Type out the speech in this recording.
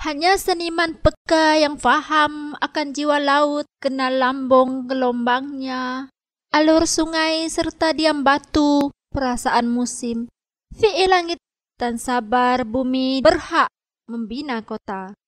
Hanya seniman peka yang faham akan jiwa laut kena lambung gelombangnya, alur sungai serta diam batu perasaan musim. Fi'i langit dan sabar bumi berhak membina kota.